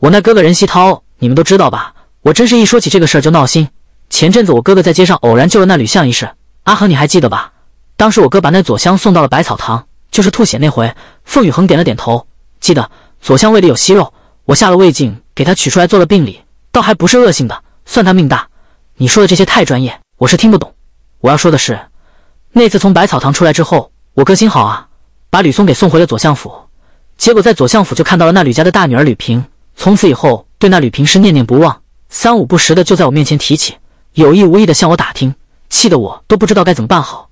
我那哥哥任希涛，你们都知道吧？我真是一说起这个事儿就闹心。前阵子我哥哥在街上偶然救了那吕相一事，阿恒你还记得吧？当时我哥把那左香送到了百草堂，就是吐血那回。凤雨恒点了点头，记得左香胃里有息肉，我下了胃镜给他取出来做了病理，倒还不是恶性的，算他命大。你说的这些太专业，我是听不懂。我要说的是，那次从百草堂出来之后，我哥心好啊，把吕松给送回了左相府，结果在左相府就看到了那吕家的大女儿吕萍，从此以后，对那吕平是念念不忘，三五不时的就在我面前提起，有意无意的向我打听，气得我都不知道该怎么办好。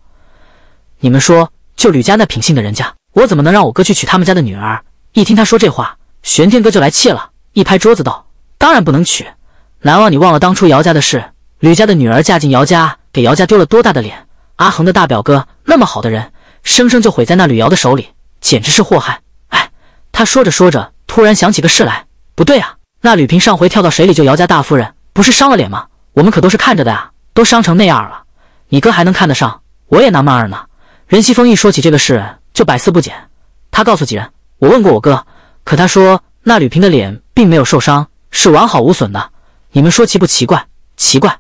你们说，就吕家那品性的人家，我怎么能让我哥去娶他们家的女儿？一听他说这话，玄天哥就来气了，一拍桌子道：“当然不能娶！难忘，你忘了当初姚家的事？吕家的女儿嫁进姚家，给姚家丢了多大的脸？阿恒的大表哥那么好的人，生生就毁在那吕瑶的手里，简直是祸害！”哎，他说着说着，突然想起个事来。不对啊，那吕萍上回跳到水里救姚家大夫人，不是伤了脸吗？我们可都是看着的啊，都伤成那样了，你哥还能看得上？我也纳闷儿呢。任西风一说起这个事，就百思不解。他告诉几人，我问过我哥，可他说那吕萍的脸并没有受伤，是完好无损的。你们说奇不奇怪？奇怪，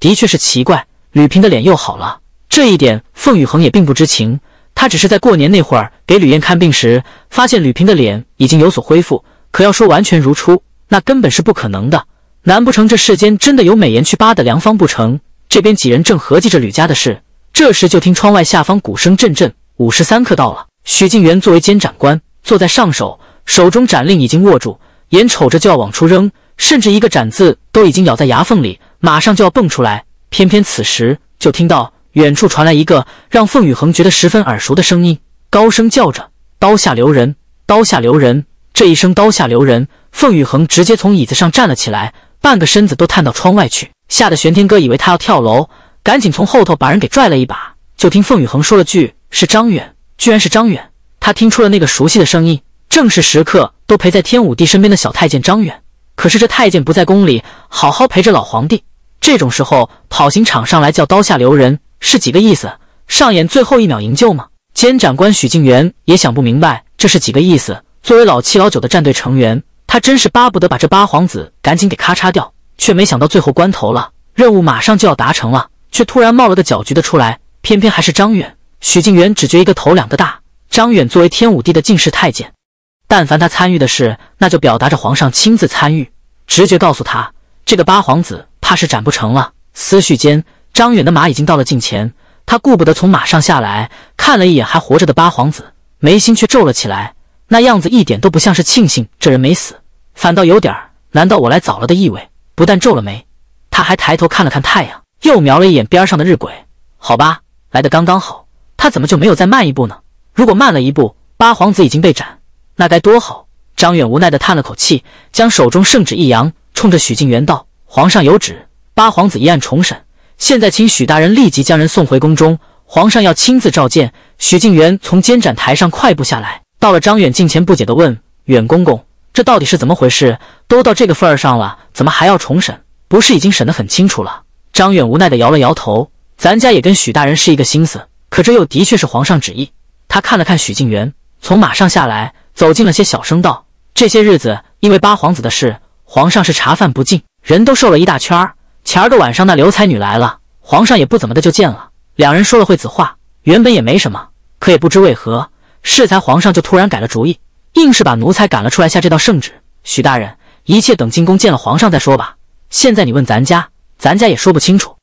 的确是奇怪。吕萍的脸又好了，这一点凤雨恒也并不知情。他只是在过年那会儿给吕燕看病时，发现吕萍的脸已经有所恢复。可要说完全如初，那根本是不可能的。难不成这世间真的有美颜去疤的良方不成？这边几人正合计着吕家的事，这时就听窗外下方鼓声阵阵，午时三刻到了。许静元作为监斩官，坐在上首，手中斩令已经握住，眼瞅着就要往出扔，甚至一个“斩”字都已经咬在牙缝里，马上就要蹦出来。偏偏此时就听到远处传来一个让凤宇恒觉得十分耳熟的声音，高声叫着：“刀下留人，刀下留人。”这一声“刀下留人”，凤雨恒直接从椅子上站了起来，半个身子都探到窗外去，吓得玄天哥以为他要跳楼，赶紧从后头把人给拽了一把。就听凤雨恒说了句：“是张远，居然是张远！”他听出了那个熟悉的声音，正是时刻都陪在天武帝身边的小太监张远。可是这太监不在宫里，好好陪着老皇帝，这种时候跑刑场上来叫“刀下留人”，是几个意思？上演最后一秒营救吗？监斩官许敬元也想不明白这是几个意思。作为老七老九的战队成员，他真是巴不得把这八皇子赶紧给咔嚓掉，却没想到最后关头了，任务马上就要达成了，却突然冒了个搅局的出来，偏偏还是张远、许敬元。只觉一个头两个大。张远作为天武帝的进士太监，但凡他参与的事，那就表达着皇上亲自参与。直觉告诉他，这个八皇子怕是斩不成了。思绪间，张远的马已经到了近前，他顾不得从马上下来，看了一眼还活着的八皇子，眉心却皱了起来。那样子一点都不像是庆幸这人没死，反倒有点儿难道我来早了的意味。不但皱了眉，他还抬头看了看太阳，又瞄了一眼边上的日晷。好吧，来的刚刚好。他怎么就没有再慢一步呢？如果慢了一步，八皇子已经被斩，那该多好！张远无奈地叹了口气，将手中圣旨一扬，冲着许敬元道：“皇上有旨，八皇子一案重审。现在，请许大人立即将人送回宫中，皇上要亲自召见。”许敬元从监斩台上快步下来。到了张远近前，不解的问：“远公公，这到底是怎么回事？都到这个份儿上了，怎么还要重审？不是已经审得很清楚了？”张远无奈的摇了摇头：“咱家也跟许大人是一个心思，可这又的确是皇上旨意。”他看了看许静元，从马上下来，走近了些，小声道：“这些日子因为八皇子的事，皇上是茶饭不进，人都瘦了一大圈儿。前儿个晚上那刘才女来了，皇上也不怎么的就见了，两人说了会子话，原本也没什么，可也不知为何。”适才皇上就突然改了主意，硬是把奴才赶了出来下这道圣旨。许大人，一切等进宫见了皇上再说吧。现在你问咱家，咱家也说不清楚。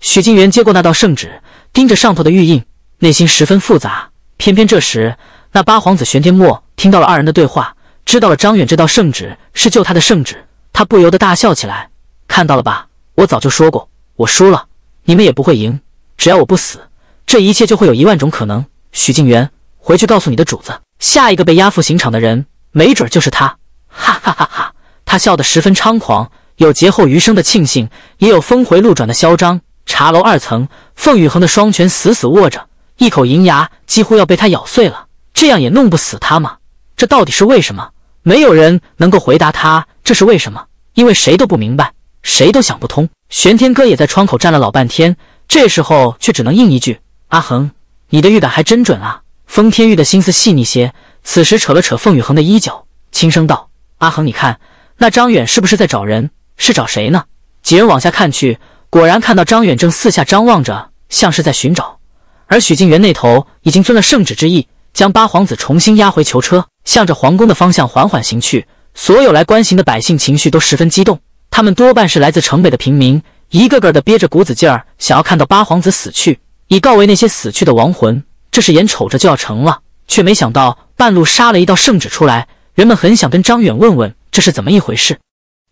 许敬元接过那道圣旨，盯着上头的玉印，内心十分复杂。偏偏这时，那八皇子玄天墨听到了二人的对话，知道了张远这道圣旨是救他的圣旨，他不由得大笑起来。看到了吧，我早就说过，我输了，你们也不会赢。只要我不死，这一切就会有一万种可能。许静元。回去告诉你的主子，下一个被押赴刑场的人，没准就是他。哈哈哈哈！他笑得十分猖狂，有劫后余生的庆幸，也有峰回路转的嚣张。茶楼二层，凤羽恒的双拳死死握着，一口银牙几乎要被他咬碎了。这样也弄不死他吗？这到底是为什么？没有人能够回答他这是为什么，因为谁都不明白，谁都想不通。玄天哥也在窗口站了老半天，这时候却只能应一句：“阿恒，你的预感还真准啊。”封天玉的心思细腻些，此时扯了扯凤宇恒的衣角，轻声道：“阿恒，你看那张远是不是在找人？是找谁呢？”几人往下看去，果然看到张远正四下张望着，像是在寻找。而许静元那头已经遵了圣旨之意，将八皇子重新押回囚车，向着皇宫的方向缓缓行去。所有来观刑的百姓情绪都十分激动，他们多半是来自城北的平民，一个个的憋着股子劲儿，想要看到八皇子死去，以告慰那些死去的亡魂。这是眼瞅着就要成了，却没想到半路杀了一道圣旨出来。人们很想跟张远问问这是怎么一回事，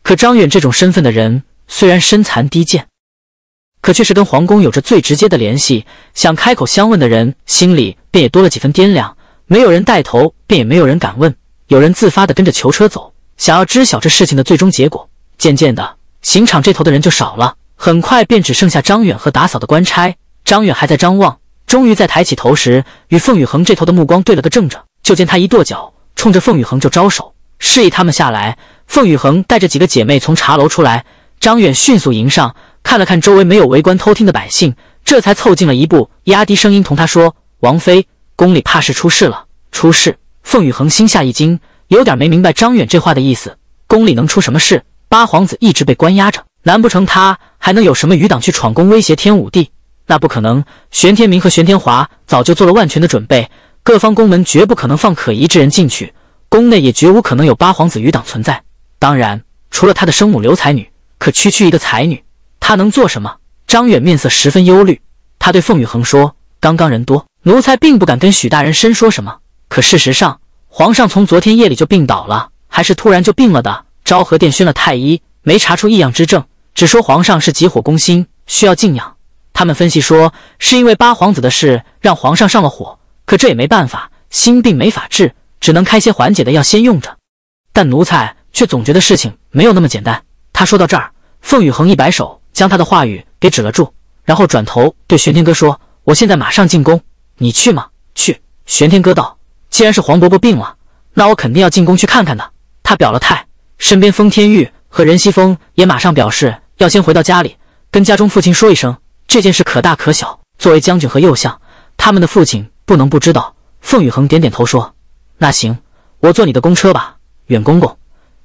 可张远这种身份的人，虽然身残低贱，可却是跟皇宫有着最直接的联系。想开口相问的人心里便也多了几分掂量，没有人带头，便也没有人敢问。有人自发的跟着囚车走，想要知晓这事情的最终结果。渐渐的，刑场这头的人就少了，很快便只剩下张远和打扫的官差。张远还在张望。终于在抬起头时，与凤雨恒这头的目光对了个正着，就见他一跺脚，冲着凤雨恒就招手，示意他们下来。凤雨恒带着几个姐妹从茶楼出来，张远迅速迎上，看了看周围没有围观偷听的百姓，这才凑近了一步，压低声音同他说：“王妃，宫里怕是出事了！出事！”凤雨恒心下一惊，有点没明白张远这话的意思。宫里能出什么事？八皇子一直被关押着，难不成他还能有什么余党去闯宫威胁天武帝？那不可能，玄天明和玄天华早就做了万全的准备，各方宫门绝不可能放可疑之人进去，宫内也绝无可能有八皇子余党存在。当然，除了他的生母刘才女，可区区一个才女，她能做什么？张远面色十分忧虑，他对凤宇恒说：“刚刚人多，奴才并不敢跟许大人深说什么。可事实上，皇上从昨天夜里就病倒了，还是突然就病了的。昭和殿宣了太医，没查出异样之症，只说皇上是急火攻心，需要静养。”他们分析说，是因为八皇子的事让皇上上了火，可这也没办法，心病没法治，只能开些缓解的药先用着。但奴才却总觉得事情没有那么简单。他说到这儿，凤雨恒一摆手，将他的话语给止了住，然后转头对玄天哥说：“我现在马上进宫，你去吗？”“去。”玄天哥道：“既然是黄伯伯病了，那我肯定要进宫去看看的。”他表了态，身边封天玉和任西风也马上表示要先回到家里跟家中父亲说一声。这件事可大可小，作为将军和右相，他们的父亲不能不知道。凤宇恒点点头说：“那行，我坐你的公车吧。远公公，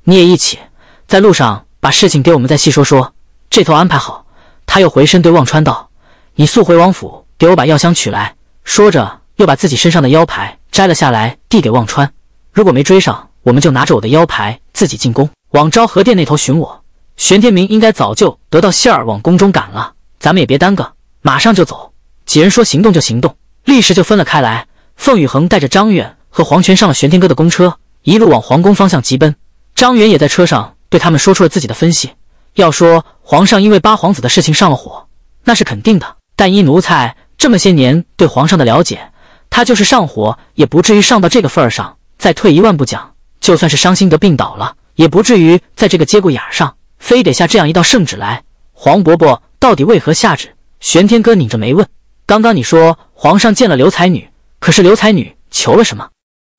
你也一起，在路上把事情给我们再细说说。这头安排好。”他又回身对忘川道：“你速回王府，给我把药箱取来。”说着，又把自己身上的腰牌摘了下来，递给忘川。如果没追上，我们就拿着我的腰牌自己进宫，往昭和殿那头寻我。玄天明应该早就得到信儿，往宫中赶了。咱们也别耽搁，马上就走。几人说行动就行动，立时就分了开来。凤宇恒带着张远和黄泉上了玄天哥的公车，一路往皇宫方向急奔。张远也在车上对他们说出了自己的分析：要说皇上因为八皇子的事情上了火，那是肯定的。但依奴才这么些年对皇上的了解，他就是上火也不至于上到这个份儿上。再退一万步讲，就算是伤心得病倒了，也不至于在这个节骨眼上非得下这样一道圣旨来。黄伯伯。到底为何下旨？玄天哥拧着眉问：“刚刚你说皇上见了刘才女，可是刘才女求了什么？”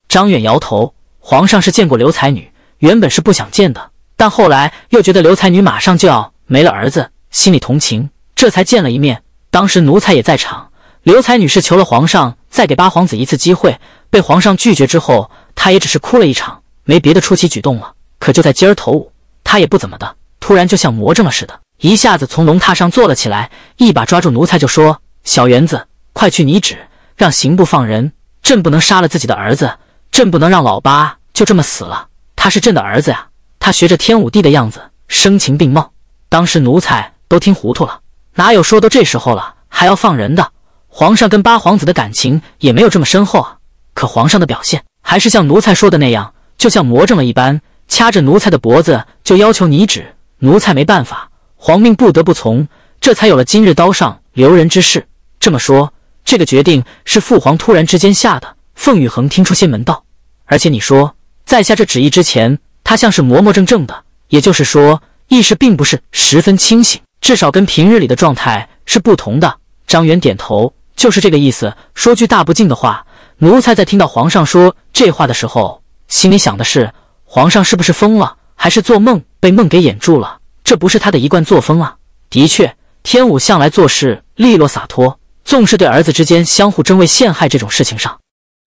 张远摇头：“皇上是见过刘才女，原本是不想见的，但后来又觉得刘才女马上就要没了儿子，心里同情，这才见了一面。当时奴才也在场。刘才女是求了皇上再给八皇子一次机会，被皇上拒绝之后，她也只是哭了一场，没别的出奇举动了。可就在今儿头午，她也不怎么的，突然就像魔怔了似的。”一下子从龙榻上坐了起来，一把抓住奴才就说：“小园子，快去拟旨，让刑部放人。朕不能杀了自己的儿子，朕不能让老八就这么死了。他是朕的儿子呀！他学着天武帝的样子，声情并茂。当时奴才都听糊涂了，哪有说都这时候了还要放人的？皇上跟八皇子的感情也没有这么深厚啊！可皇上的表现还是像奴才说的那样，就像魔怔了一般，掐着奴才的脖子就要求拟旨。奴才没办法。”皇命不得不从，这才有了今日刀上留人之事。这么说，这个决定是父皇突然之间下的。凤宇恒听出些门道，而且你说，在下这旨意之前，他像是磨磨怔怔的，也就是说，意识并不是十分清醒，至少跟平日里的状态是不同的。张元点头，就是这个意思。说句大不敬的话，奴才在听到皇上说这话的时候，心里想的是，皇上是不是疯了，还是做梦被梦给掩住了？这不是他的一贯作风啊！的确，天武向来做事利落洒脱，纵使对儿子之间相互争位陷害这种事情上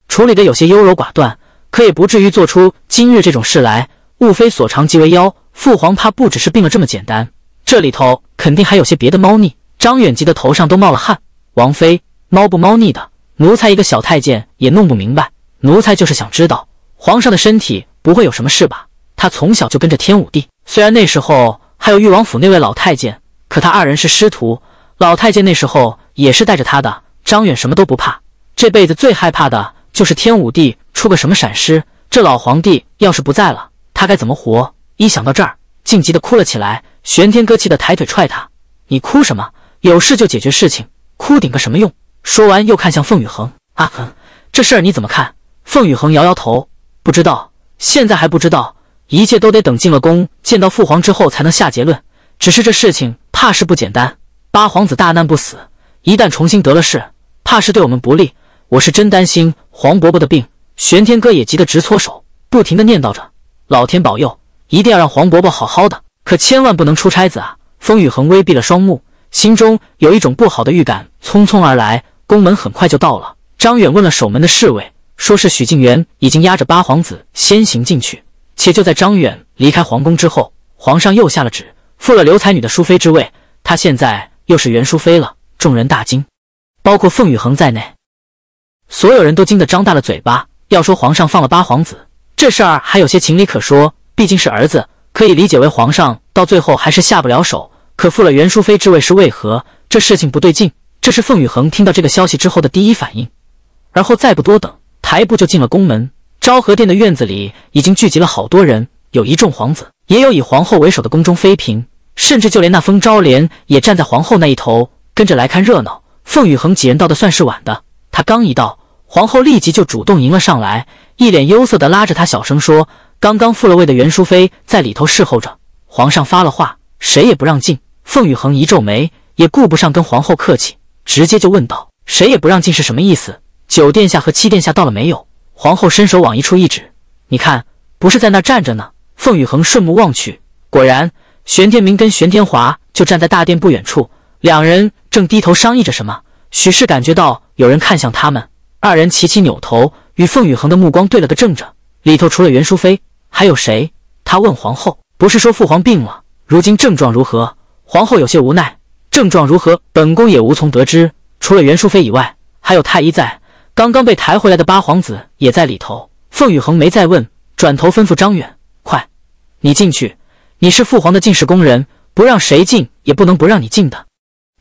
处理的有些优柔寡断，可也不至于做出今日这种事来。物非所长即为妖，父皇怕不只是病了这么简单，这里头肯定还有些别的猫腻。张远吉的头上都冒了汗。王妃，猫不猫腻的，奴才一个小太监也弄不明白。奴才就是想知道，皇上的身体不会有什么事吧？他从小就跟着天武帝，虽然那时候。还有豫王府那位老太监，可他二人是师徒。老太监那时候也是带着他的。张远什么都不怕，这辈子最害怕的就是天武帝出个什么闪失。这老皇帝要是不在了，他该怎么活？一想到这儿，竟急得哭了起来。玄天哥气得抬腿踹他：“你哭什么？有事就解决事情，哭顶个什么用？”说完，又看向凤雨恒：“阿恒，这事儿你怎么看？”凤雨恒摇摇头：“不知道，现在还不知道。”一切都得等进了宫，见到父皇之后才能下结论。只是这事情怕是不简单。八皇子大难不死，一旦重新得了势，怕是对我们不利。我是真担心黄伯伯的病。玄天哥也急得直搓手，不停的念叨着：“老天保佑，一定要让黄伯伯好好的，可千万不能出差子啊！”风雨恒微闭了双目，心中有一种不好的预感，匆匆而来。宫门很快就到了。张远问了守门的侍卫，说是许敬元已经押着八皇子先行进去。也就在张远离开皇宫之后，皇上又下了旨，复了刘才女的淑妃之位。她现在又是元淑妃了。众人大惊，包括凤雨恒在内，所有人都惊得张大了嘴巴。要说皇上放了八皇子，这事儿还有些情理可说，毕竟是儿子，可以理解为皇上到最后还是下不了手。可复了元淑妃之位是为何？这事情不对劲。这是凤雨恒听到这个消息之后的第一反应，而后再不多等，抬步就进了宫门。昭和殿的院子里已经聚集了好多人，有一众皇子，也有以皇后为首的宫中妃嫔，甚至就连那封昭联也站在皇后那一头，跟着来看热闹。凤雨恒几人到的算是晚的，他刚一到，皇后立即就主动迎了上来，一脸忧色的拉着他小声说：“刚刚复了位的袁淑妃在里头侍候着，皇上发了话，谁也不让进。”凤雨恒一皱眉，也顾不上跟皇后客气，直接就问道：“谁也不让进是什么意思？九殿下和七殿下到了没有？”皇后伸手往一处一指：“你看，不是在那站着呢？”凤雨恒顺目望去，果然，玄天明跟玄天华就站在大殿不远处，两人正低头商议着什么。许是感觉到有人看向他们，二人齐齐扭头，与凤雨恒的目光对了个正着。里头除了袁淑妃，还有谁？他问皇后：“不是说父皇病了，如今症状如何？”皇后有些无奈：“症状如何，本宫也无从得知。除了袁淑妃以外，还有太医在。”刚刚被抬回来的八皇子也在里头。凤雨恒没再问，转头吩咐张远：“快，你进去。你是父皇的进士工人，不让谁进也不能不让你进的。”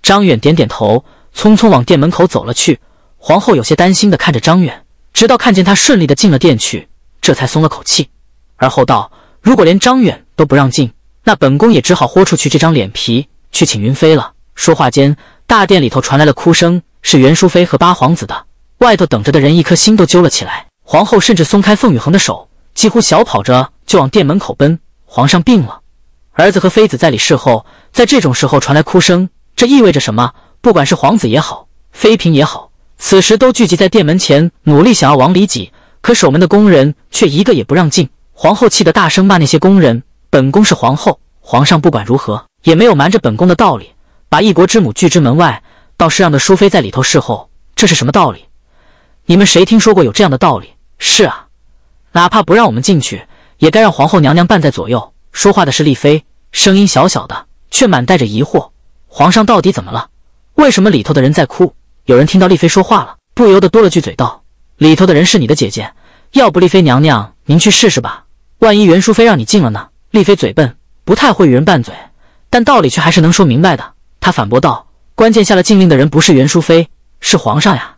张远点点头，匆匆往殿门口走了去。皇后有些担心的看着张远，直到看见他顺利的进了殿去，这才松了口气，而后道：“如果连张远都不让进，那本宫也只好豁出去这张脸皮去请云妃了。”说话间，大殿里头传来了哭声，是袁淑妃和八皇子的。外头等着的人一颗心都揪了起来，皇后甚至松开凤雨恒的手，几乎小跑着就往殿门口奔。皇上病了，儿子和妃子在里侍候，在这种时候传来哭声，这意味着什么？不管是皇子也好，妃嫔也好，此时都聚集在殿门前，努力想要往里挤。可守门的工人却一个也不让进。皇后气得大声骂那些工人：“本宫是皇后，皇上不管如何也没有瞒着本宫的道理，把一国之母拒之门外，倒是让的淑妃在里头侍候，这是什么道理？”你们谁听说过有这样的道理？是啊，哪怕不让我们进去，也该让皇后娘娘伴在左右。说话的是丽妃，声音小小的，却满带着疑惑：皇上到底怎么了？为什么里头的人在哭？有人听到丽妃说话了，不由得多了句嘴道：“里头的人是你的姐姐，要不丽妃娘娘您去试试吧。万一袁淑妃让你进了呢？”丽妃嘴笨，不太会与人拌嘴，但道理却还是能说明白的。她反驳道：“关键下了禁令的人不是袁淑妃，是皇上呀。”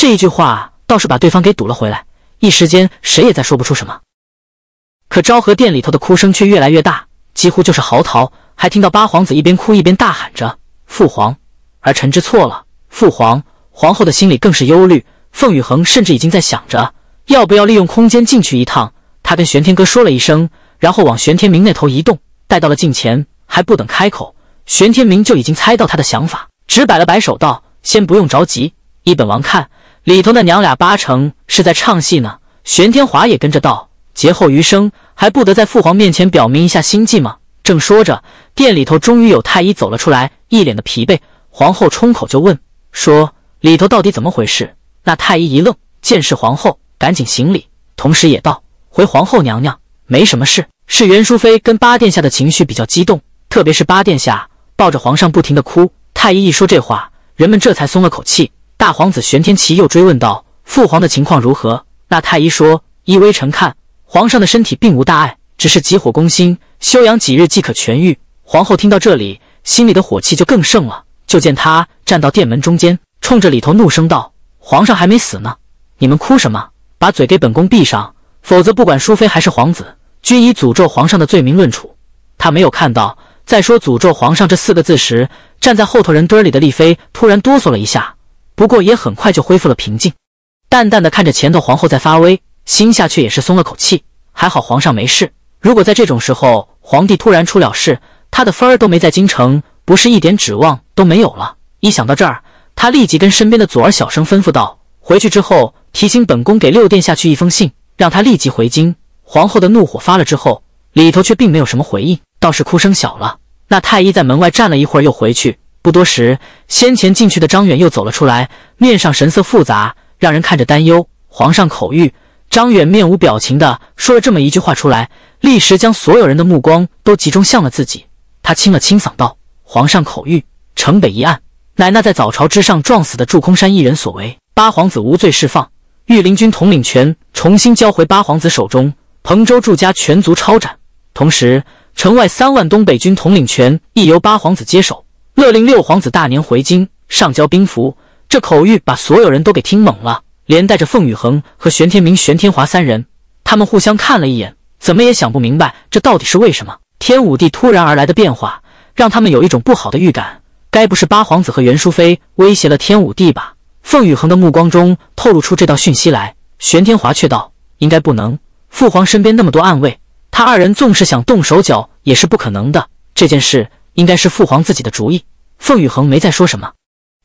这一句话倒是把对方给堵了回来，一时间谁也再说不出什么。可昭和殿里头的哭声却越来越大，几乎就是嚎啕。还听到八皇子一边哭一边大喊着：“父皇，儿臣知错了。”父皇，皇后的心里更是忧虑。凤宇恒甚至已经在想着要不要利用空间进去一趟。他跟玄天哥说了一声，然后往玄天明那头移动，带到了近前。还不等开口，玄天明就已经猜到他的想法，只摆了摆手道：“先不用着急，依本王看。”里头的娘俩八成是在唱戏呢。玄天华也跟着道：“劫后余生，还不得在父皇面前表明一下心迹吗？”正说着，店里头终于有太医走了出来，一脸的疲惫。皇后冲口就问：“说里头到底怎么回事？”那太医一愣，见是皇后，赶紧行礼，同时也道：“回皇后娘娘，没什么事，是袁淑妃跟八殿下的情绪比较激动，特别是八殿下抱着皇上不停的哭。”太医一说这话，人们这才松了口气。大皇子玄天齐又追问道：“父皇的情况如何？”那太医说：“依微臣看，皇上的身体并无大碍，只是急火攻心，休养几日即可痊愈。”皇后听到这里，心里的火气就更盛了。就见她站到殿门中间，冲着里头怒声道：“皇上还没死呢，你们哭什么？把嘴给本宫闭上，否则不管淑妃还是皇子，均以诅咒皇上的罪名论处。”她没有看到，在说“诅咒皇上”这四个字时，站在后头人堆里的丽妃突然哆嗦了一下。不过也很快就恢复了平静，淡淡的看着前头皇后在发威，心下却也是松了口气。还好皇上没事。如果在这种时候皇帝突然出了事，他的分儿都没在京城，不是一点指望都没有了。一想到这儿，他立即跟身边的左儿小声吩咐道：“回去之后提醒本宫给六殿下去一封信，让他立即回京。”皇后的怒火发了之后，里头却并没有什么回应，倒是哭声小了。那太医在门外站了一会儿，又回去。不多时，先前进去的张远又走了出来，面上神色复杂，让人看着担忧。皇上口谕，张远面无表情的说了这么一句话出来，立时将所有人的目光都集中向了自己。他清了清嗓道：“皇上口谕，城北一案乃那在早朝之上撞死的祝空山一人所为，八皇子无罪释放，御林军统领权重新交回八皇子手中，彭州祝家全族抄斩，同时城外三万东北军统领权亦由八皇子接手。”勒令六皇子大年回京上交兵符，这口谕把所有人都给听懵了，连带着凤宇恒和玄天明、玄天华三人，他们互相看了一眼，怎么也想不明白这到底是为什么。天武帝突然而来的变化，让他们有一种不好的预感，该不是八皇子和袁淑妃威胁了天武帝吧？凤宇恒的目光中透露出这道讯息来，玄天华却道：“应该不能，父皇身边那么多暗卫，他二人纵是想动手脚也是不可能的。这件事应该是父皇自己的主意。”凤雨恒没再说什么，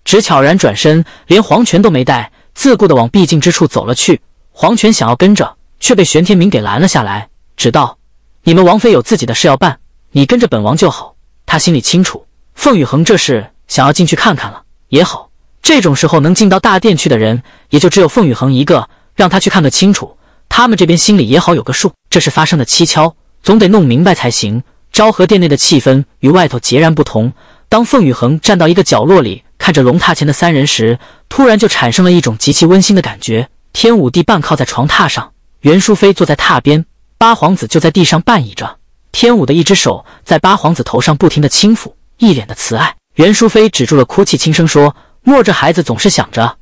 只悄然转身，连黄泉都没带，自顾的往僻静之处走了去。黄泉想要跟着，却被玄天明给拦了下来，只道：“你们王妃有自己的事要办，你跟着本王就好。”他心里清楚，凤雨恒这是想要进去看看了，也好，这种时候能进到大殿去的人，也就只有凤雨恒一个，让他去看个清楚，他们这边心里也好有个数。这事发生的蹊跷，总得弄明白才行。昭和殿内的气氛与外头截然不同。当凤宇恒站到一个角落里，看着龙榻前的三人时，突然就产生了一种极其温馨的感觉。天武帝半靠在床榻上，袁淑妃坐在榻边，八皇子就在地上半倚着。天武的一只手在八皇子头上不停地轻抚，一脸的慈爱。袁淑妃止住了哭泣，轻声说：“莫这孩子总是想着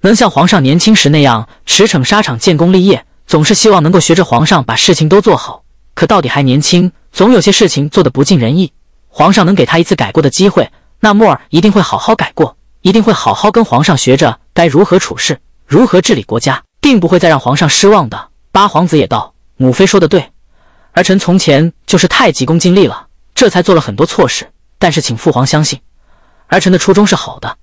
能像皇上年轻时那样驰骋沙场、建功立业，总是希望能够学着皇上把事情都做好。可到底还年轻，总有些事情做得不尽人意。”皇上能给他一次改过的机会，那沫儿一定会好好改过，一定会好好跟皇上学着该如何处事，如何治理国家，定不会再让皇上失望的。八皇子也道：“母妃说的对，儿臣从前就是太急功近利了，这才做了很多错事。但是请父皇相信，儿臣的初衷是好的，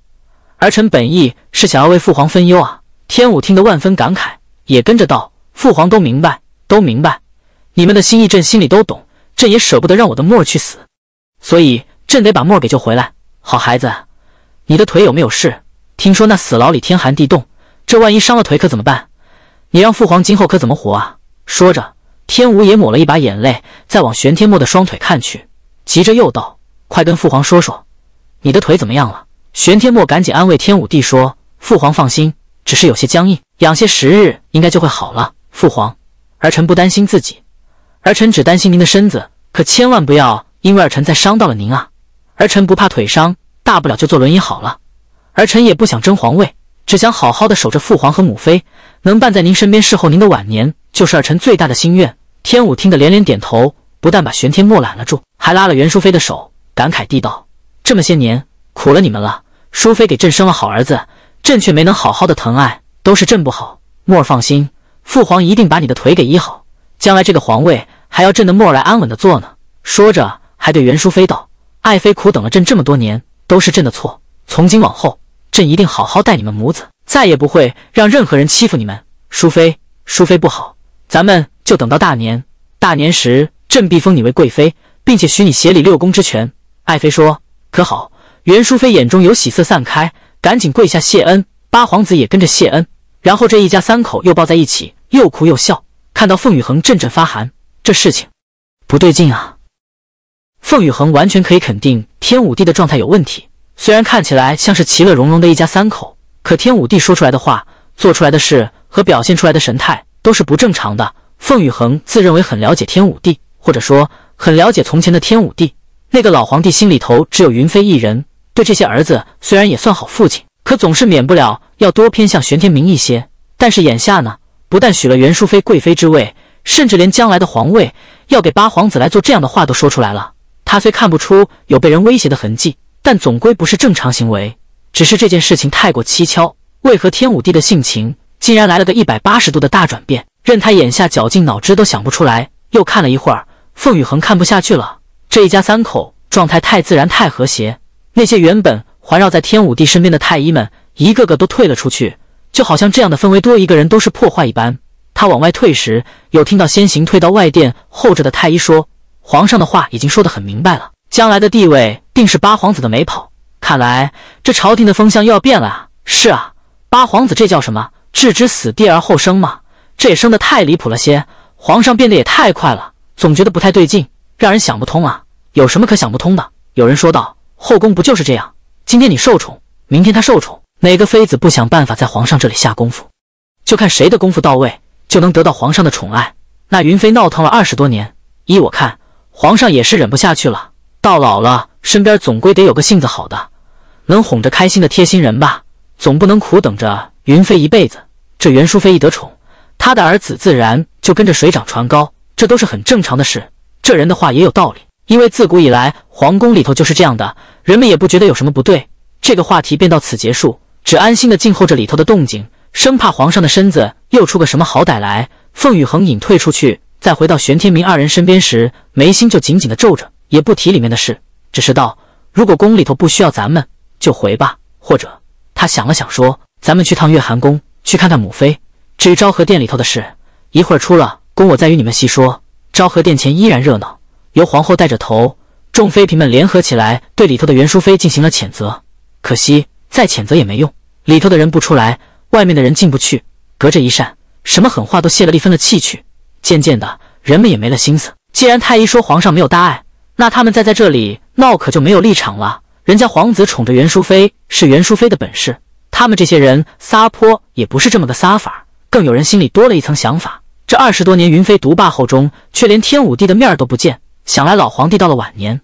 儿臣本意是想要为父皇分忧啊。”天武听得万分感慨，也跟着道：“父皇都明白，都明白，你们的心意，朕心里都懂。朕也舍不得让我的沫儿去死。”所以，朕得把墨给救回来。好孩子，你的腿有没有事？听说那死牢里天寒地冻，这万一伤了腿可怎么办？你让父皇今后可怎么活啊？说着，天武也抹了一把眼泪，再往玄天墨的双腿看去，急着又道：“快跟父皇说说，你的腿怎么样了？”玄天墨赶紧安慰天武帝说：“父皇放心，只是有些僵硬，养些时日应该就会好了。父皇，儿臣不担心自己，儿臣只担心您的身子，可千万不要。”因为儿臣在伤到了您啊，儿臣不怕腿伤，大不了就坐轮椅好了。儿臣也不想争皇位，只想好好的守着父皇和母妃，能伴在您身边侍候您的晚年，就是儿臣最大的心愿。天武听得连连点头，不但把玄天墨揽了住，还拉了袁淑妃的手，感慨地道：“这么些年苦了你们了，淑妃给朕生了好儿子，朕却没能好好的疼爱，都是朕不好。墨儿放心，父皇一定把你的腿给医好，将来这个皇位还要朕的墨儿来安稳的坐呢。”说着。还对袁淑妃道：“爱妃苦等了朕这么多年，都是朕的错。从今往后，朕一定好好待你们母子，再也不会让任何人欺负你们。”淑妃，淑妃不好，咱们就等到大年，大年时朕必封你为贵妃，并且许你协理六宫之权。爱妃说：“可好？”袁淑妃眼中有喜色散开，赶紧跪下谢恩。八皇子也跟着谢恩，然后这一家三口又抱在一起，又哭又笑。看到凤雨恒，阵阵发寒。这事情不对劲啊！凤雨恒完全可以肯定天武帝的状态有问题。虽然看起来像是其乐融融的一家三口，可天武帝说出来的话、做出来的事和表现出来的神态都是不正常的。凤雨恒自认为很了解天武帝，或者说很了解从前的天武帝。那个老皇帝心里头只有云飞一人，对这些儿子虽然也算好父亲，可总是免不了要多偏向玄天明一些。但是眼下呢，不但许了袁淑妃贵妃之位，甚至连将来的皇位要给八皇子来做，这样的话都说出来了。他虽看不出有被人威胁的痕迹，但总归不是正常行为。只是这件事情太过蹊跷，为何天武帝的性情竟然来了个一百八十度的大转变？任他眼下绞尽脑汁都想不出来。又看了一会儿，凤雨恒看不下去了。这一家三口状态太自然，太和谐。那些原本环绕在天武帝身边的太医们，一个个都退了出去，就好像这样的氛围多一个人都是破坏一般。他往外退时，有听到先行退到外殿候着的太医说。皇上的话已经说得很明白了，将来的地位定是八皇子的，没跑。看来这朝廷的风向又要变了啊！是啊，八皇子这叫什么？置之死地而后生吗？这也升得太离谱了些。皇上变得也太快了，总觉得不太对劲，让人想不通啊！有什么可想不通的？有人说道：“后宫不就是这样？今天你受宠，明天他受宠，哪个妃子不想办法在皇上这里下功夫？就看谁的功夫到位，就能得到皇上的宠爱。那云妃闹腾了二十多年，依我看。”皇上也是忍不下去了，到老了身边总归得有个性子好的，能哄着开心的贴心人吧，总不能苦等着云飞一辈子。这袁淑妃一得宠，她的儿子自然就跟着水涨船高，这都是很正常的事。这人的话也有道理，因为自古以来皇宫里头就是这样的，人们也不觉得有什么不对。这个话题便到此结束，只安心的静候着里头的动静，生怕皇上的身子又出个什么好歹来。凤雨恒隐退出去。再回到玄天明二人身边时，眉心就紧紧的皱着，也不提里面的事，只是道：“如果宫里头不需要咱们，就回吧。或者，他想了想说：‘咱们去趟月寒宫，去看看母妃。’至于昭和殿里头的事，一会儿出了宫，我再与你们细说。”昭和殿前依然热闹，由皇后带着头，众妃嫔们联合起来对里头的袁淑妃进行了谴责。可惜，再谴责也没用，里头的人不出来，外面的人进不去，隔着一扇，什么狠话都泄了一分的气去。渐渐的，人们也没了心思。既然太医说皇上没有大碍，那他们再在这里闹，可就没有立场了。人家皇子宠着袁淑妃是袁淑妃的本事，他们这些人撒泼也不是这么个撒法。更有人心里多了一层想法：这二十多年云飞独霸后中，却连天武帝的面都不见。想来老皇帝到了晚年，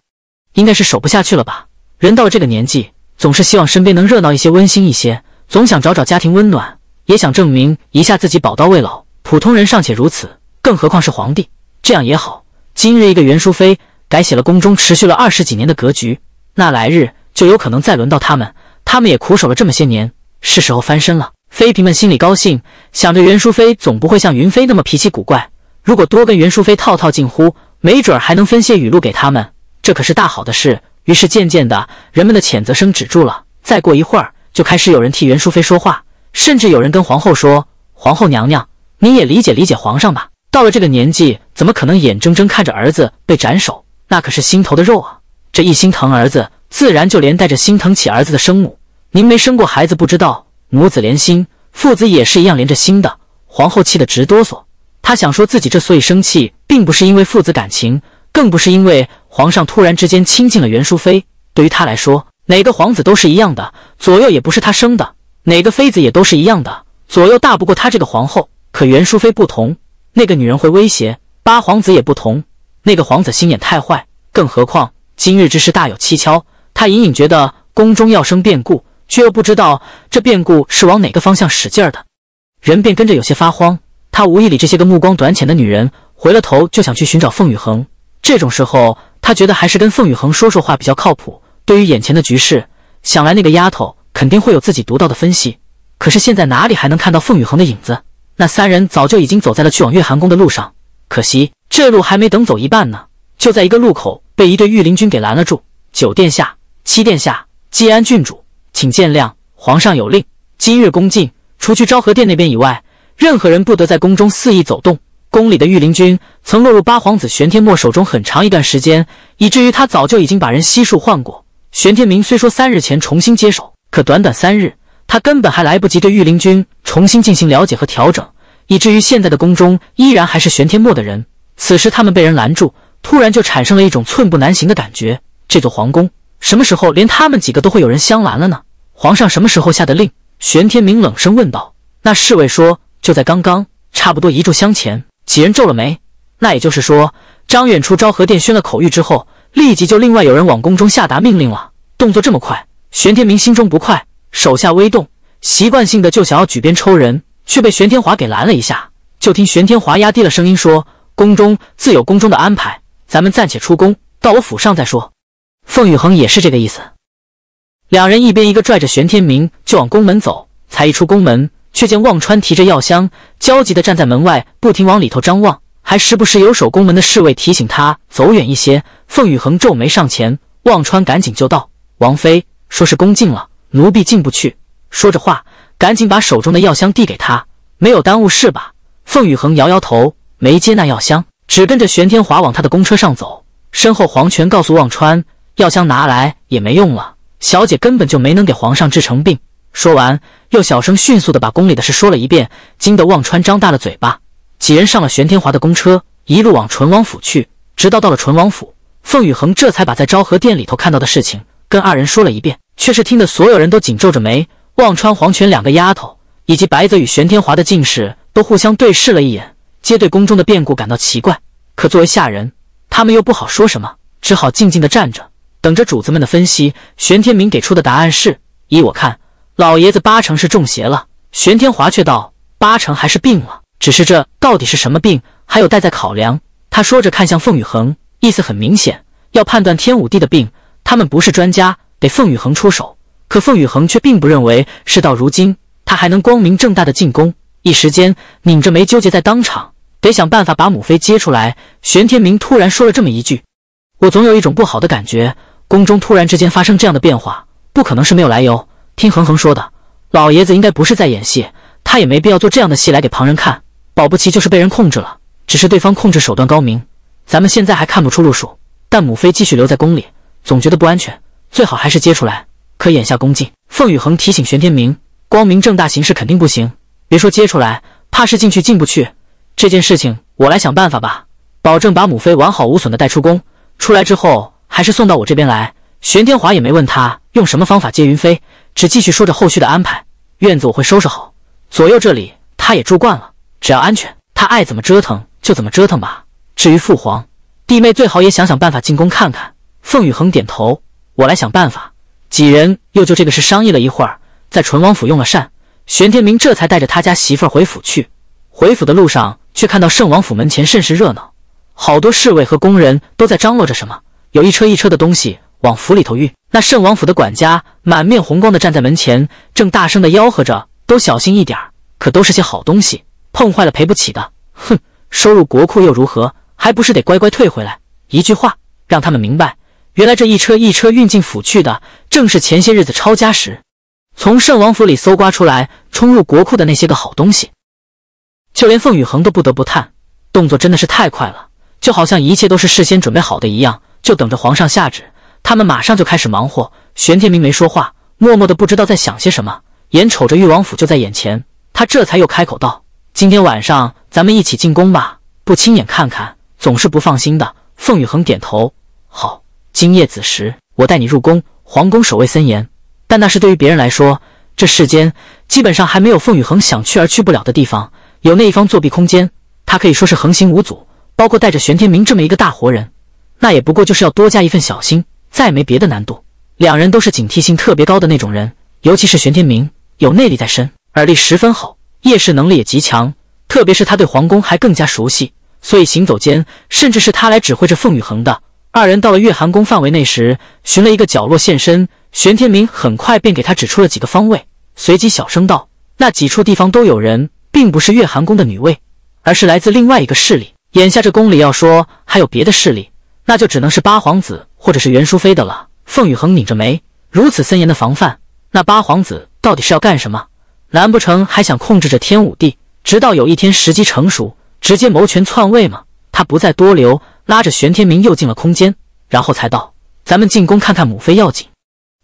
应该是守不下去了吧？人到了这个年纪，总是希望身边能热闹一些、温馨一些，总想找找家庭温暖，也想证明一下自己宝刀未老。普通人尚且如此。更何况是皇帝，这样也好。今日一个袁淑妃改写了宫中持续了二十几年的格局，那来日就有可能再轮到他们。他们也苦守了这么些年，是时候翻身了。妃嫔们心里高兴，想着袁淑妃总不会像云妃那么脾气古怪。如果多跟袁淑妃套套近乎，没准还能分些雨露给他们。这可是大好的事。于是渐渐的，人们的谴责声止住了。再过一会儿，就开始有人替袁淑妃说话，甚至有人跟皇后说：“皇后娘娘，您也理解理解皇上吧。”到了这个年纪，怎么可能眼睁睁看着儿子被斩首？那可是心头的肉啊！这一心疼儿子，自然就连带着心疼起儿子的生母。您没生过孩子，不知道母子连心，父子也是一样连着心的。皇后气得直哆嗦，她想说自己之所以生气，并不是因为父子感情，更不是因为皇上突然之间亲近了袁淑妃。对于她来说，哪个皇子都是一样的，左右也不是她生的；哪个妃子也都是一样的，左右大不过她这个皇后。可袁淑妃不同。那个女人会威胁八皇子也不同，那个皇子心眼太坏，更何况今日之事大有蹊跷，他隐隐觉得宫中要生变故，却又不知道这变故是往哪个方向使劲儿的，人便跟着有些发慌。他无意里这些个目光短浅的女人回了头就想去寻找凤雨恒，这种时候他觉得还是跟凤雨恒说说话比较靠谱。对于眼前的局势，想来那个丫头肯定会有自己独到的分析，可是现在哪里还能看到凤雨恒的影子？那三人早就已经走在了去往月寒宫的路上，可惜这路还没等走一半呢，就在一个路口被一队御林军给拦了住。九殿下、七殿下、季安郡主，请见谅。皇上有令，今日宫禁，除去昭和殿那边以外，任何人不得在宫中肆意走动。宫里的御林军曾落入八皇子玄天墨手中很长一段时间，以至于他早就已经把人悉数换过。玄天明虽说三日前重新接手，可短短三日。他根本还来不及对御林军重新进行了解和调整，以至于现在的宫中依然还是玄天墨的人。此时他们被人拦住，突然就产生了一种寸步难行的感觉。这座皇宫什么时候连他们几个都会有人相拦了呢？皇上什么时候下的令？玄天明冷声问道。那侍卫说：“就在刚刚，差不多一炷香前。”几人皱了眉。那也就是说，张远出昭和殿宣了口谕之后，立即就另外有人往宫中下达命令了。动作这么快，玄天明心中不快。手下微动，习惯性的就想要举鞭抽人，却被玄天华给拦了一下。就听玄天华压低了声音说：“宫中自有宫中的安排，咱们暂且出宫，到我府上再说。”凤雨恒也是这个意思。两人一边一个拽着玄天明就往宫门走。才一出宫门，却见忘川提着药箱，焦急的站在门外，不停往里头张望，还时不时有守宫门的侍卫提醒他走远一些。凤雨恒皱眉上前，忘川赶紧就道：“王妃说是宫禁了。”奴婢进不去，说着话，赶紧把手中的药箱递给他，没有耽误事吧？凤雨恒摇摇头，没接那药箱，只跟着玄天华往他的公车上走。身后黄泉告诉忘川，药箱拿来也没用了，小姐根本就没能给皇上治成病。说完，又小声迅速的把宫里的事说了一遍，惊得忘川张大了嘴巴。几人上了玄天华的公车，一路往淳王府去，直到到了淳王府，凤雨恒这才把在昭和殿里头看到的事情跟二人说了一遍。却是听得所有人都紧皱着眉，忘川、黄泉两个丫头，以及白泽与玄天华的进士都互相对视了一眼，皆对宫中的变故感到奇怪。可作为下人，他们又不好说什么，只好静静的站着，等着主子们的分析。玄天明给出的答案是：依我看，老爷子八成是中邪了。玄天华却道：八成还是病了，只是这到底是什么病，还有待再考量。他说着看向凤雨恒，意思很明显，要判断天武帝的病，他们不是专家。得凤宇恒出手，可凤宇恒却并不认为事到如今他还能光明正大的进攻。一时间拧着眉纠结在当场，得想办法把母妃接出来。玄天明突然说了这么一句：“我总有一种不好的感觉，宫中突然之间发生这样的变化，不可能是没有来由。听恒恒说的，老爷子应该不是在演戏，他也没必要做这样的戏来给旁人看。保不齐就是被人控制了，只是对方控制手段高明，咱们现在还看不出路数。但母妃继续留在宫里，总觉得不安全。”最好还是接出来，可眼下恭敬。凤雨恒提醒玄天明，光明正大行事肯定不行，别说接出来，怕是进去进不去。这件事情我来想办法吧，保证把母妃完好无损的带出宫。出来之后还是送到我这边来。玄天华也没问他用什么方法接云飞，只继续说着后续的安排。院子我会收拾好，左右这里他也住惯了，只要安全，他爱怎么折腾就怎么折腾吧。至于父皇弟妹，最好也想想办法进宫看看。凤雨恒点头。我来想办法。几人又就这个事商议了一会儿，在淳王府用了膳，玄天明这才带着他家媳妇儿回府去。回府的路上，却看到圣王府门前甚是热闹，好多侍卫和宫人都在张罗着什么，有一车一车的东西往府里头运。那圣王府的管家满面红光的站在门前，正大声的吆喝着：“都小心一点儿，可都是些好东西，碰坏了赔不起的。哼，收入国库又如何？还不是得乖乖退回来？一句话，让他们明白。”原来这一车一车运进府去的，正是前些日子抄家时从圣王府里搜刮出来、冲入国库的那些个好东西。就连凤雨恒都不得不叹，动作真的是太快了，就好像一切都是事先准备好的一样，就等着皇上下旨，他们马上就开始忙活。玄天明没说话，默默的不知道在想些什么。眼瞅着裕王府就在眼前，他这才又开口道：“今天晚上咱们一起进宫吧，不亲眼看看，总是不放心的。”凤雨恒点头：“好。”今夜子时，我带你入宫。皇宫守卫森严，但那是对于别人来说。这世间基本上还没有凤雨恒想去而去不了的地方。有那一方作弊空间，他可以说是横行无阻。包括带着玄天明这么一个大活人，那也不过就是要多加一份小心，再没别的难度。两人都是警惕性特别高的那种人，尤其是玄天明，有内力在身，耳力十分好，夜视能力也极强。特别是他对皇宫还更加熟悉，所以行走间，甚至是他来指挥着凤雨恒的。二人到了月寒宫范围内时，寻了一个角落现身。玄天明很快便给他指出了几个方位，随即小声道：“那几处地方都有人，并不是月寒宫的女卫，而是来自另外一个势力。眼下这宫里要说还有别的势力，那就只能是八皇子或者是袁淑妃的了。”凤羽恒拧着眉：“如此森严的防范，那八皇子到底是要干什么？难不成还想控制着天武帝，直到有一天时机成熟，直接谋权篡位吗？”他不再多留。拉着玄天明又进了空间，然后才道：“咱们进宫看看母妃要紧。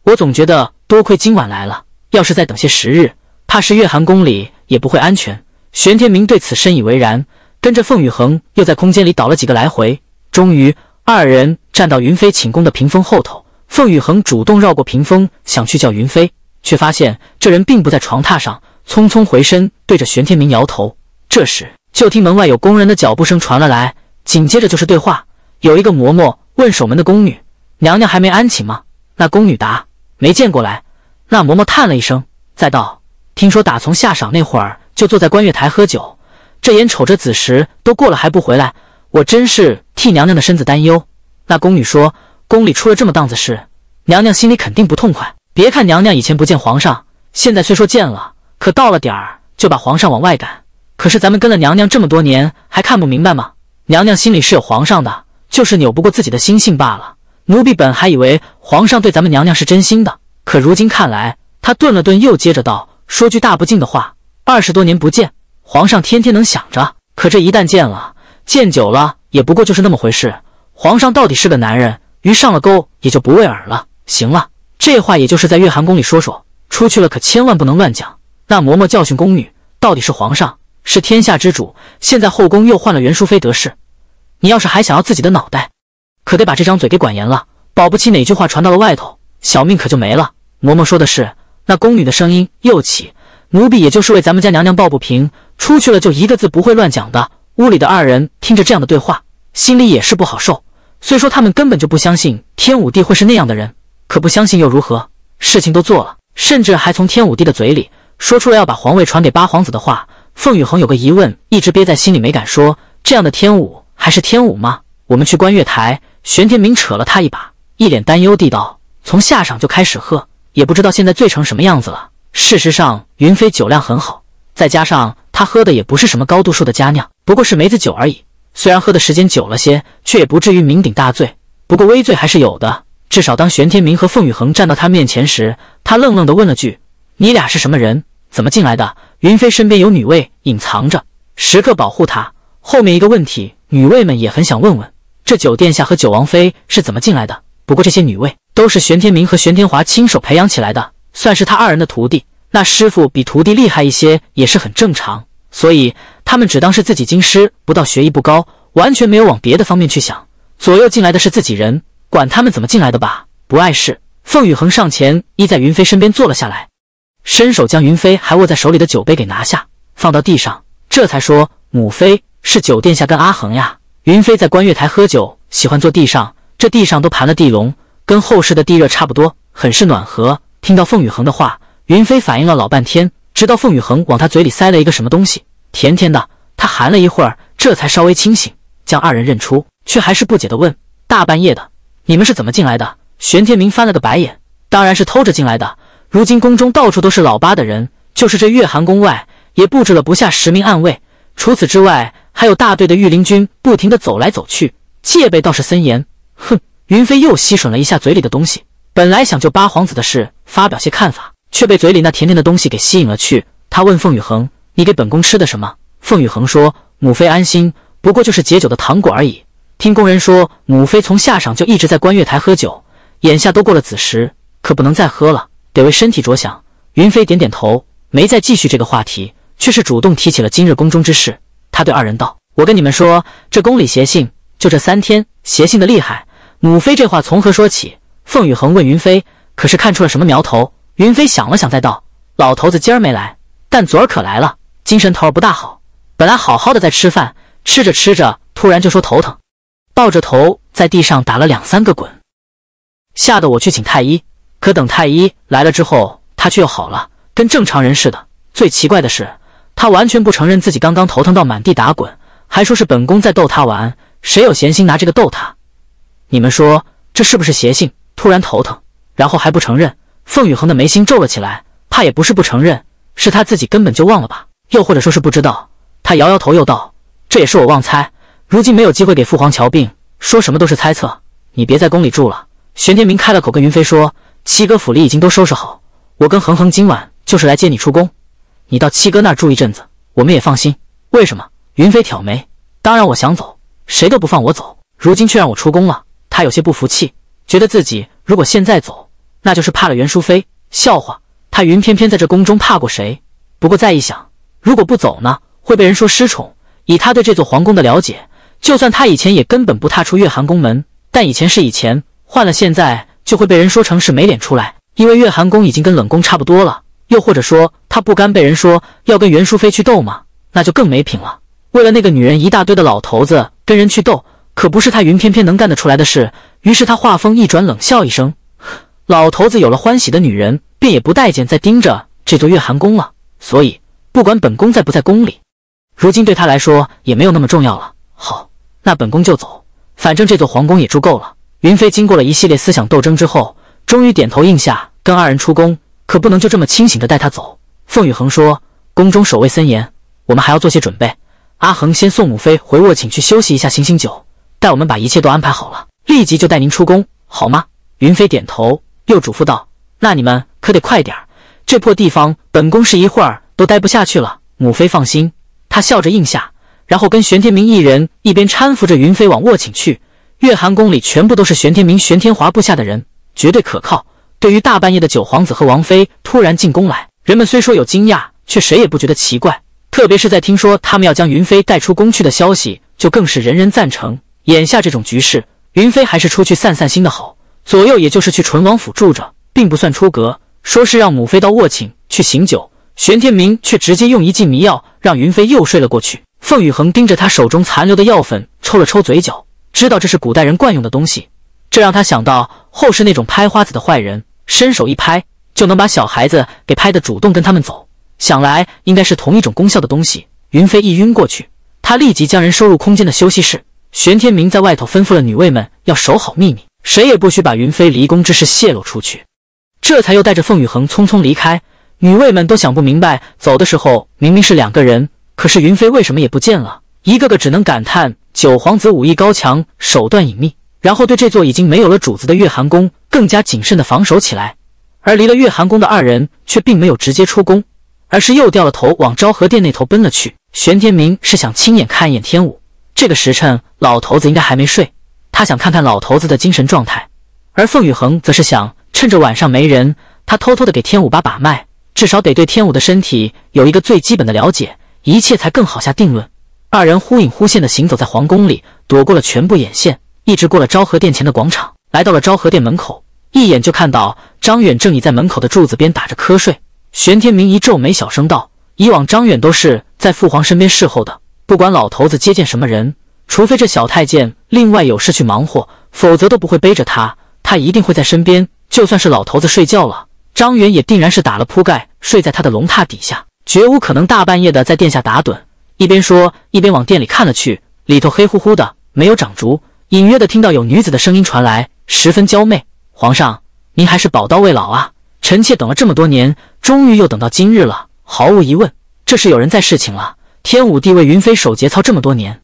我总觉得多亏今晚来了，要是再等些时日，怕是月寒宫里也不会安全。”玄天明对此深以为然，跟着凤雨恒又在空间里倒了几个来回，终于二人站到云飞寝宫的屏风后头。凤雨恒主动绕过屏风想去叫云飞，却发现这人并不在床榻上，匆匆回身对着玄天明摇头。这时就听门外有宫人的脚步声传了来。紧接着就是对话。有一个嬷嬷问守门的宫女：“娘娘还没安寝吗？”那宫女答：“没见过来。”那嬷嬷叹了一声，再道：“听说打从下赏那会儿就坐在观月台喝酒，这眼瞅着子时都过了还不回来，我真是替娘娘的身子担忧。”那宫女说：“宫里出了这么档子事，娘娘心里肯定不痛快。别看娘娘以前不见皇上，现在虽说见了，可到了点儿就把皇上往外赶。可是咱们跟了娘娘这么多年，还看不明白吗？”娘娘心里是有皇上的，就是扭不过自己的心性罢了。奴婢本还以为皇上对咱们娘娘是真心的，可如今看来，他顿了顿，又接着道：“说句大不敬的话，二十多年不见，皇上天天能想着，可这一旦见了，见久了也不过就是那么回事。皇上到底是个男人，鱼上了钩也就不喂饵了。行了，这话也就是在月寒宫里说说，出去了可千万不能乱讲。那嬷嬷教训宫女，到底是皇上。”是天下之主，现在后宫又换了袁淑妃得势，你要是还想要自己的脑袋，可得把这张嘴给管严了，保不齐哪句话传到了外头，小命可就没了。嬷嬷说的是，那宫女的声音又起，奴婢也就是为咱们家娘娘抱不平，出去了就一个字不会乱讲的。屋里的二人听着这样的对话，心里也是不好受。虽说他们根本就不相信天武帝会是那样的人，可不相信又如何？事情都做了，甚至还从天武帝的嘴里说出了要把皇位传给八皇子的话。凤雨恒有个疑问一直憋在心里没敢说，这样的天武还是天武吗？我们去观月台。玄天明扯了他一把，一脸担忧地道：“从下场就开始喝，也不知道现在醉成什么样子了。”事实上，云飞酒量很好，再加上他喝的也不是什么高度数的佳酿，不过是梅子酒而已。虽然喝的时间久了些，却也不至于酩酊大醉。不过微醉还是有的。至少当玄天明和凤雨恒站到他面前时，他愣愣地问了句：“你俩是什么人？怎么进来的？”云飞身边有女卫隐藏着，时刻保护他。后面一个问题，女卫们也很想问问：这九殿下和九王妃是怎么进来的？不过这些女卫都是玄天明和玄天华亲手培养起来的，算是他二人的徒弟。那师傅比徒弟厉害一些也是很正常，所以他们只当是自己京师不到，学艺不高，完全没有往别的方面去想。左右进来的是自己人，管他们怎么进来的吧，不碍事。凤雨恒上前依在云飞身边坐了下来。伸手将云飞还握在手里的酒杯给拿下，放到地上，这才说：“母妃是九殿下跟阿恒呀。”云飞在观月台喝酒，喜欢坐地上，这地上都盘了地龙，跟后世的地热差不多，很是暖和。听到凤雨恒的话，云飞反应了老半天，直到凤雨恒往他嘴里塞了一个什么东西，甜甜的，他含了一会儿，这才稍微清醒，将二人认出，却还是不解的问：“大半夜的，你们是怎么进来的？”玄天明翻了个白眼：“当然是偷着进来的。”如今宫中到处都是老八的人，就是这月寒宫外也布置了不下十名暗卫。除此之外，还有大队的御林军不停地走来走去，戒备倒是森严。哼，云飞又吸吮了一下嘴里的东西。本来想就八皇子的事发表些看法，却被嘴里那甜甜的东西给吸引了去。他问凤雨恒：“你给本宫吃的什么？”凤雨恒说：“母妃安心，不过就是解酒的糖果而已。”听宫人说，母妃从下晌就一直在观月台喝酒，眼下都过了子时，可不能再喝了。得为身体着想，云飞点点头，没再继续这个话题，却是主动提起了今日宫中之事。他对二人道：“我跟你们说，这宫里邪性，就这三天邪性的厉害。”母妃这话从何说起？凤雨恒问云飞：“可是看出了什么苗头？”云飞想了想，再道：“老头子今儿没来，但昨儿可来了，精神头儿不大好。本来好好的在吃饭，吃着吃着突然就说头疼，抱着头在地上打了两三个滚，吓得我去请太医。”可等太医来了之后，他却又好了，跟正常人似的。最奇怪的是，他完全不承认自己刚刚头疼到满地打滚，还说是本宫在逗他玩。谁有闲心拿这个逗他？你们说这是不是邪性？突然头疼，然后还不承认？凤雨恒的眉心皱了起来，怕也不是不承认，是他自己根本就忘了吧？又或者说是不知道？他摇摇头，又道：“这也是我妄猜。如今没有机会给父皇瞧病，说什么都是猜测。你别在宫里住了。”玄天明开了口，跟云飞说。七哥府里已经都收拾好，我跟恒恒今晚就是来接你出宫。你到七哥那儿住一阵子，我们也放心。为什么？云飞挑眉。当然我想走，谁都不放我走。如今却让我出宫了，他有些不服气，觉得自己如果现在走，那就是怕了袁淑妃。笑话，他云偏偏在这宫中怕过谁？不过再一想，如果不走呢？会被人说失宠。以他对这座皇宫的了解，就算他以前也根本不踏出月寒宫门，但以前是以前，换了现在。就会被人说成是没脸出来，因为月寒宫已经跟冷宫差不多了。又或者说，他不甘被人说要跟袁淑妃去斗吗？那就更没品了。为了那个女人一大堆的老头子跟人去斗，可不是他云翩翩能干得出来的事。于是他话锋一转，冷笑一声：“老头子有了欢喜的女人，便也不待见再盯着这座月寒宫了。所以不管本宫在不在宫里，如今对他来说也没有那么重要了。”好，那本宫就走，反正这座皇宫也住够了。云飞经过了一系列思想斗争之后，终于点头应下，跟二人出宫，可不能就这么清醒着带他走。凤雨恒说：“宫中守卫森严，我们还要做些准备。阿恒先送母妃回卧寝去休息一下，醒醒酒。待我们把一切都安排好了，立即就带您出宫，好吗？”云飞点头，又嘱咐道：“那你们可得快点儿，这破地方，本宫是一会儿都待不下去了。”母妃放心，她笑着应下，然后跟玄天明一人一边搀扶着云飞往卧寝去。月寒宫里全部都是玄天明、玄天华部下的人，绝对可靠。对于大半夜的九皇子和王妃突然进宫来，人们虽说有惊讶，却谁也不觉得奇怪。特别是在听说他们要将云飞带出宫去的消息，就更是人人赞成。眼下这种局势，云飞还是出去散散心的好。左右也就是去淳王府住着，并不算出阁。说是让母妃到卧寝去醒酒，玄天明却直接用一剂迷药让云飞又睡了过去。凤雨恒盯着他手中残留的药粉，抽了抽嘴角。知道这是古代人惯用的东西，这让他想到后世那种拍花子的坏人，伸手一拍就能把小孩子给拍的主动跟他们走。想来应该是同一种功效的东西。云飞一晕过去，他立即将人收入空间的休息室。玄天明在外头吩咐了女卫们要守好秘密，谁也不许把云飞离宫之事泄露出去。这才又带着凤雨恒匆匆离开。女卫们都想不明白，走的时候明明是两个人，可是云飞为什么也不见了？一个个只能感叹。九皇子武艺高强，手段隐秘，然后对这座已经没有了主子的月寒宫更加谨慎的防守起来。而离了月寒宫的二人却并没有直接出宫，而是又掉了头往昭和殿那头奔了去。玄天明是想亲眼看一眼天武，这个时辰老头子应该还没睡，他想看看老头子的精神状态。而凤雨恒则是想趁着晚上没人，他偷偷的给天武把把脉，至少得对天武的身体有一个最基本的了解，一切才更好下定论。二人忽隐忽现地行走在皇宫里，躲过了全部眼线，一直过了昭和殿前的广场，来到了昭和殿门口。一眼就看到张远正倚在门口的柱子边打着瞌睡。玄天明一皱眉，小声道：“以往张远都是在父皇身边侍候的，不管老头子接见什么人，除非这小太监另外有事去忙活，否则都不会背着他。他一定会在身边，就算是老头子睡觉了，张远也定然是打了铺盖睡在他的龙榻底下，绝无可能大半夜的在殿下打盹。”一边说，一边往店里看了去，里头黑乎乎的，没有长烛，隐约的听到有女子的声音传来，十分娇媚。皇上，您还是宝刀未老啊！臣妾等了这么多年，终于又等到今日了。毫无疑问，这是有人在侍寝了。天武帝为云妃守节操这么多年，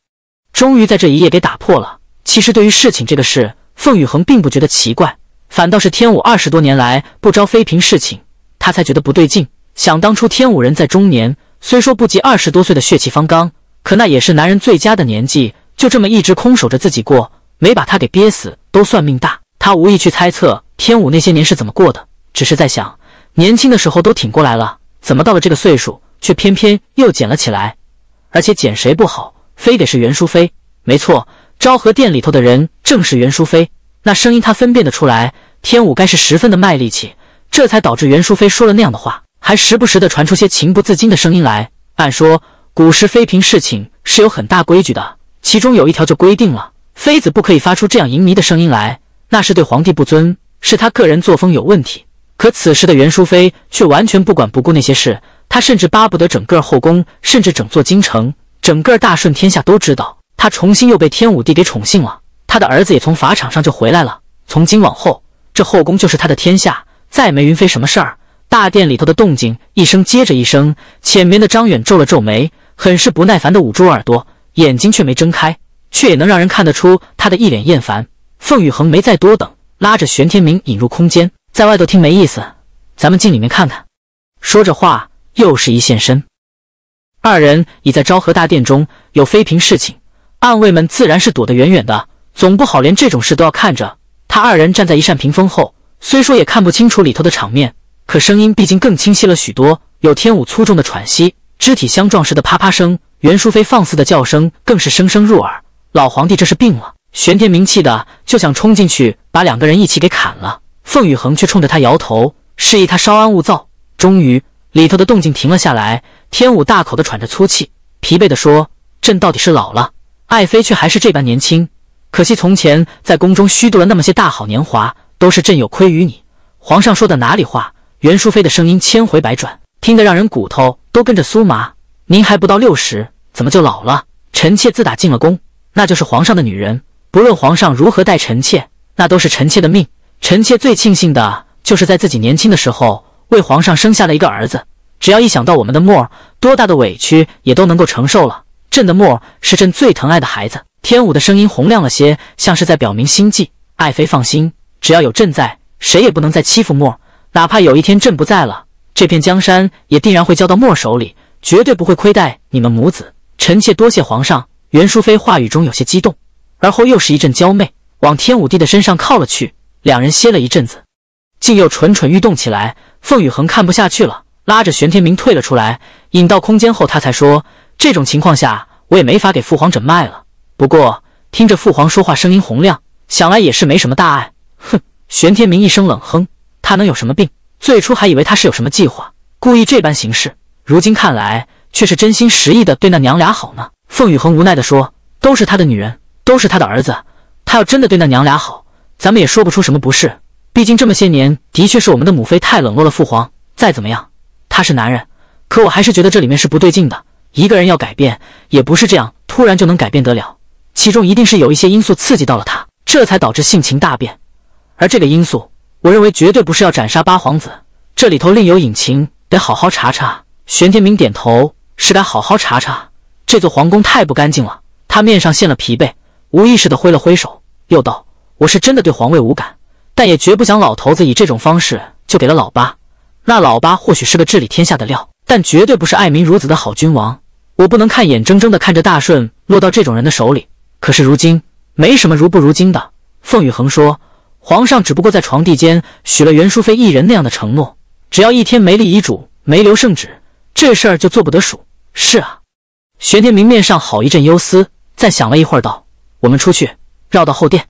终于在这一夜给打破了。其实，对于侍寝这个事，凤雨恒并不觉得奇怪，反倒是天武二十多年来不招妃嫔侍寝，他才觉得不对劲。想当初，天武人在中年。虽说不及二十多岁的血气方刚，可那也是男人最佳的年纪。就这么一直空守着自己过，没把他给憋死都算命大。他无意去猜测天武那些年是怎么过的，只是在想，年轻的时候都挺过来了，怎么到了这个岁数，却偏偏又捡了起来？而且捡谁不好，非得是袁淑妃。没错，昭和殿里头的人正是袁淑妃。那声音他分辨得出来，天武该是十分的卖力气，这才导致袁淑妃说了那样的话。还时不时的传出些情不自禁的声音来。按说古时妃嫔侍寝是有很大规矩的，其中有一条就规定了，妃子不可以发出这样淫靡的声音来，那是对皇帝不尊，是他个人作风有问题。可此时的袁淑妃却完全不管不顾那些事，她甚至巴不得整个后宫，甚至整座京城，整个大顺天下都知道，她重新又被天武帝给宠幸了，她的儿子也从法场上就回来了，从今往后这后宫就是她的天下，再没云妃什么事儿。大殿里头的动静一声接着一声，浅眠的张远皱了皱眉，很是不耐烦的捂住耳朵，眼睛却没睁开，却也能让人看得出他的一脸厌烦。凤雨恒没再多等，拉着玄天明引入空间，在外头听没意思，咱们进里面看看。说着话，又是一现身，二人已在昭和大殿中，有妃嫔侍寝，暗卫们自然是躲得远远的，总不好连这种事都要看着。他二人站在一扇屏风后，虽说也看不清楚里头的场面。可声音毕竟更清晰了许多，有天武粗重的喘息，肢体相撞时的啪啪声，袁淑妃放肆的叫声更是声声入耳。老皇帝这是病了，玄天明气的就想冲进去把两个人一起给砍了。凤雨恒却冲着他摇头，示意他稍安勿躁。终于，里头的动静停了下来。天武大口的喘着粗气，疲惫的说：“朕到底是老了，爱妃却还是这般年轻。可惜从前在宫中虚度了那么些大好年华，都是朕有亏于你。”皇上说的哪里话？袁淑妃的声音千回百转，听得让人骨头都跟着酥麻。您还不到六十，怎么就老了？臣妾自打进了宫，那就是皇上的女人，不论皇上如何待臣妾，那都是臣妾的命。臣妾最庆幸的就是在自己年轻的时候为皇上生下了一个儿子。只要一想到我们的墨儿，多大的委屈也都能够承受了。朕的墨儿是朕最疼爱的孩子。天武的声音洪亮了些，像是在表明心迹。爱妃放心，只要有朕在，谁也不能再欺负墨儿。哪怕有一天朕不在了，这片江山也定然会交到默手里，绝对不会亏待你们母子。臣妾多谢皇上。袁淑妃话语中有些激动，而后又是一阵娇媚，往天武帝的身上靠了去。两人歇了一阵子，竟又蠢蠢欲动起来。凤雨恒看不下去了，拉着玄天明退了出来。引到空间后，他才说：“这种情况下，我也没法给父皇诊脉了。不过听着父皇说话声音洪亮，想来也是没什么大碍。”哼！玄天明一声冷哼。他能有什么病？最初还以为他是有什么计划，故意这般行事。如今看来，却是真心实意的对那娘俩好呢。凤雨恒无奈地说：“都是他的女人，都是他的儿子，他要真的对那娘俩好，咱们也说不出什么不是。毕竟这么些年，的确是我们的母妃太冷落了父皇。再怎么样，他是男人，可我还是觉得这里面是不对劲的。一个人要改变，也不是这样突然就能改变得了，其中一定是有一些因素刺激到了他，这才导致性情大变。而这个因素……”我认为绝对不是要斩杀八皇子，这里头另有隐情，得好好查查。玄天明点头，是该好好查查。这座皇宫太不干净了。他面上现了疲惫，无意识的挥了挥手，又道：“我是真的对皇位无感，但也绝不想老头子以这种方式就给了老八。那老八或许是个治理天下的料，但绝对不是爱民如子的好君王。我不能看，眼睁睁的看着大顺落到这种人的手里。可是如今，没什么如不如今的。”凤雨恒说。皇上只不过在床第间许了袁淑妃一人那样的承诺，只要一天没立遗嘱、没留圣旨，这事儿就做不得数。是啊，玄天明面上好一阵忧思，再想了一会儿，道：“我们出去，绕到后殿。”